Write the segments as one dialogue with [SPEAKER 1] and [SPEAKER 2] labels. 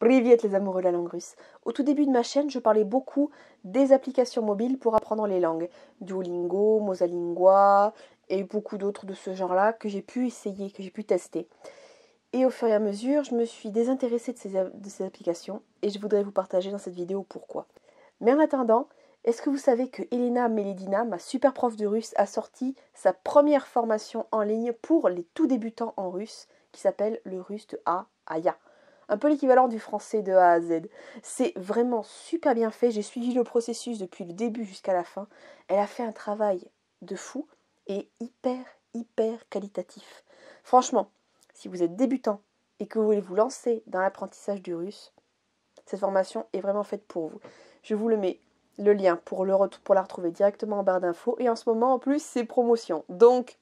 [SPEAKER 1] Briviette les amoureux de la langue russe. Au tout début de ma chaîne, je parlais beaucoup des applications mobiles pour apprendre les langues. Duolingo, Mosalingua et beaucoup d'autres de ce genre-là que j'ai pu essayer, que j'ai pu tester. Et au fur et à mesure, je me suis désintéressée de ces, applications et je voudrais vous partager dans cette vidéo pourquoi. Mais en attendant, est-ce que vous savez que Elena Meledina, ma super prof de russe, a sorti sa première formation en ligne pour les tout débutants en russe qui s'appelle le russe de A à un peu l'équivalent du français de A à Z. C'est vraiment super bien fait, j'ai suivi le processus depuis le début jusqu'à la fin. Elle a fait un travail de fou et hyper, hyper qualitatif. Franchement, si vous êtes débutant et que vous voulez vous lancer dans l'apprentissage du russe, cette formation est vraiment faite pour vous. Je vous le mets le lien pour, le pour la retrouver directement en barre d'infos. Et en ce moment, en plus, c'est promotion. Donc,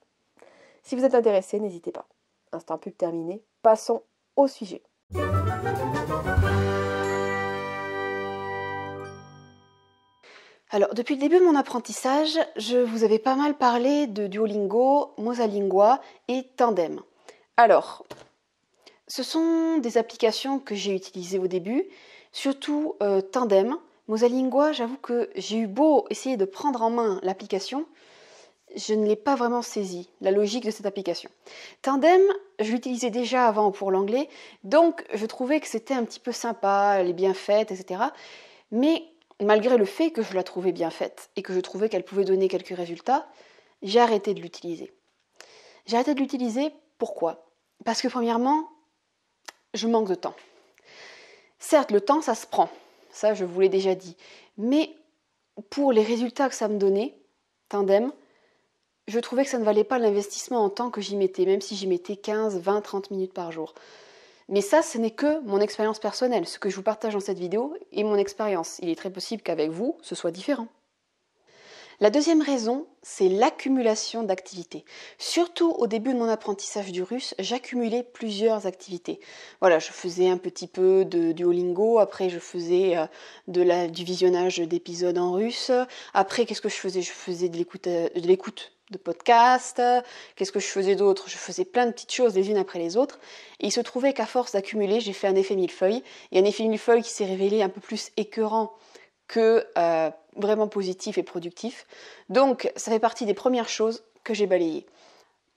[SPEAKER 1] si vous êtes intéressé, n'hésitez pas. Instant pub terminé. Passons au sujet.
[SPEAKER 2] Alors, depuis le début de mon apprentissage, je vous avais pas mal parlé de Duolingo, Mosalingua et Tandem. Alors, ce sont des applications que j'ai utilisées au début, surtout euh, Tandem. Mosalingua, j'avoue que j'ai eu beau essayer de prendre en main l'application, je ne l'ai pas vraiment saisi, la logique de cette application. Tandem, je l'utilisais déjà avant pour l'anglais, donc je trouvais que c'était un petit peu sympa, elle est bien faite, etc. Mais malgré le fait que je la trouvais bien faite et que je trouvais qu'elle pouvait donner quelques résultats, j'ai arrêté de l'utiliser. J'ai arrêté de l'utiliser, pourquoi Parce que premièrement, je manque de temps. Certes, le temps, ça se prend, ça je vous l'ai déjà dit, mais pour les résultats que ça me donnait, Tandem, je trouvais que ça ne valait pas l'investissement en temps que j'y mettais, même si j'y mettais 15, 20, 30 minutes par jour. Mais ça, ce n'est que mon expérience personnelle. Ce que je vous partage dans cette vidéo est mon expérience. Il est très possible qu'avec vous, ce soit différent. La deuxième raison, c'est l'accumulation d'activités. Surtout au début de mon apprentissage du russe, j'accumulais plusieurs activités. Voilà, je faisais un petit peu de Duolingo, après je faisais euh, du visionnage d'épisodes en russe, après qu'est-ce que je faisais Je faisais de l'écoute euh, de podcast, qu'est-ce que je faisais d'autre Je faisais plein de petites choses les unes après les autres. Et il se trouvait qu'à force d'accumuler, j'ai fait un effet millefeuille. Et un effet millefeuille qui s'est révélé un peu plus écœurant que euh, vraiment positif et productif. Donc ça fait partie des premières choses que j'ai balayées.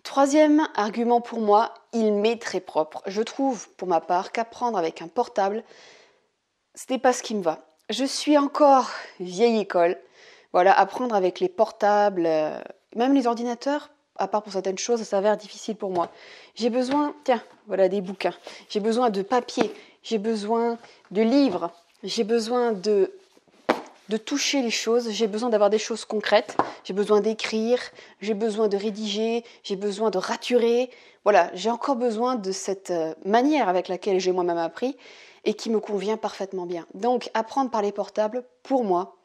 [SPEAKER 2] Troisième argument pour moi, il m'est très propre. Je trouve, pour ma part, qu'apprendre avec un portable, ce n'est pas ce qui me va. Je suis encore vieille école. Voilà, apprendre avec les portables, euh, même les ordinateurs, à part pour certaines choses, ça s'avère difficile pour moi. J'ai besoin, tiens, voilà des bouquins. J'ai besoin de papier. J'ai besoin de livres. J'ai besoin de de toucher les choses, j'ai besoin d'avoir des choses concrètes, j'ai besoin d'écrire, j'ai besoin de rédiger, j'ai besoin de raturer. Voilà, j'ai encore besoin de cette euh, manière avec laquelle j'ai moi-même appris et qui me convient parfaitement bien. Donc apprendre par les portables, pour moi,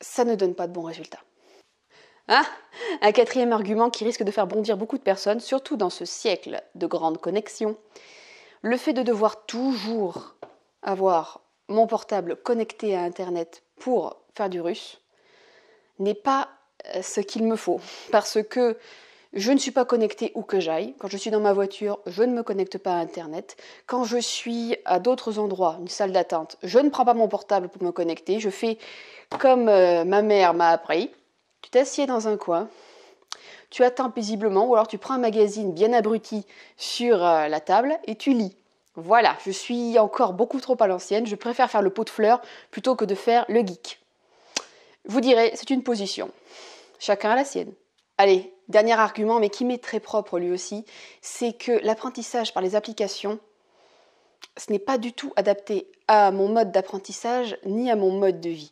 [SPEAKER 2] ça ne donne pas de bons résultats. Hein? Un quatrième argument qui risque de faire bondir beaucoup de personnes, surtout dans ce siècle de grandes connexions. Le fait de devoir toujours avoir mon portable connecté à Internet pour faire du russe n'est pas euh, ce qu'il me faut. Parce que je ne suis pas connectée où que j'aille. Quand je suis dans ma voiture, je ne me connecte pas à Internet. Quand je suis à d'autres endroits, une salle d'attente, je ne prends pas mon portable pour me connecter. Je fais comme euh, ma mère m'a appris. Tu t'assieds dans un coin, tu attends paisiblement, ou alors tu prends un magazine bien abruti sur euh, la table et tu lis. Voilà, je suis encore beaucoup trop à l'ancienne, je préfère faire le pot de fleurs plutôt que de faire le geek. Vous direz, c'est une position. Chacun a la sienne. Allez, dernier argument, mais qui m'est très propre lui aussi, c'est que l'apprentissage par les applications, ce n'est pas du tout adapté à mon mode d'apprentissage ni à mon mode de vie.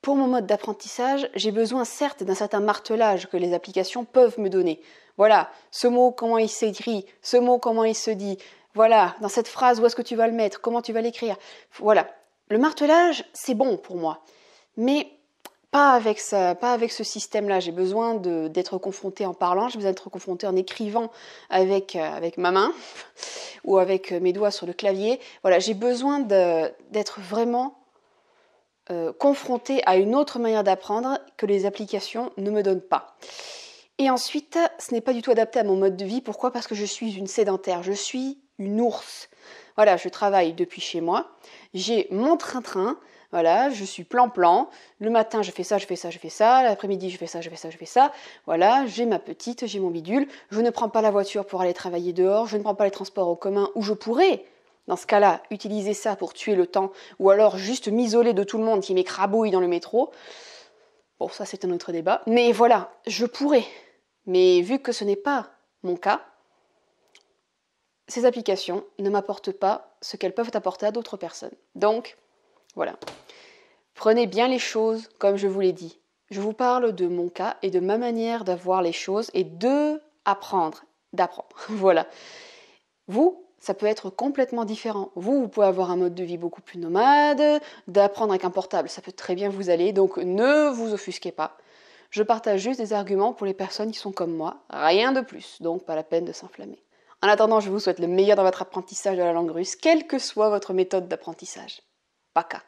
[SPEAKER 2] Pour mon mode d'apprentissage, j'ai besoin certes d'un certain martelage que les applications peuvent me donner. Voilà, ce mot, comment il s'écrit, ce mot, comment il se dit, voilà, dans cette phrase, où est-ce que tu vas le mettre, comment tu vas l'écrire. Voilà, le martelage, c'est bon pour moi. Mais pas avec, ça, pas avec ce système-là. J'ai besoin d'être confronté en parlant, j'ai besoin d'être confronté en écrivant avec, euh, avec ma main ou avec mes doigts sur le clavier. Voilà, j'ai besoin d'être vraiment euh, confronté à une autre manière d'apprendre que les applications ne me donnent pas. Et ensuite, ce n'est pas du tout adapté à mon mode de vie. Pourquoi Parce que je suis une sédentaire, je suis une ours. Voilà, je travaille depuis chez moi, j'ai mon train-train, voilà, je suis plan-plan. Le matin, je fais ça, je fais ça, je fais ça. L'après-midi, je fais ça, je fais ça, je fais ça. Voilà, j'ai ma petite, j'ai mon bidule. Je ne prends pas la voiture pour aller travailler dehors. Je ne prends pas les transports en commun où je pourrais dans ce cas-là, utiliser ça pour tuer le temps, ou alors juste m'isoler de tout le monde qui m'écrabouille dans le métro. Bon, ça c'est un autre débat. Mais voilà, je pourrais. Mais vu que ce n'est pas mon cas, ces applications ne m'apportent pas ce qu'elles peuvent apporter à d'autres personnes. Donc, voilà. Prenez bien les choses comme je vous l'ai dit. Je vous parle de mon cas et de ma manière d'avoir les choses et de apprendre, d'apprendre. voilà. Vous, ça peut être complètement différent. Vous, vous pouvez avoir un mode de vie beaucoup plus nomade, d'apprendre avec un portable, ça peut très bien vous aller, donc ne vous offusquez pas. Je partage juste des arguments pour les personnes qui sont comme moi, rien de plus, donc pas la peine de s'enflammer. En attendant, je vous souhaite le meilleur dans votre apprentissage de la langue russe, quelle que soit votre méthode d'apprentissage. Paka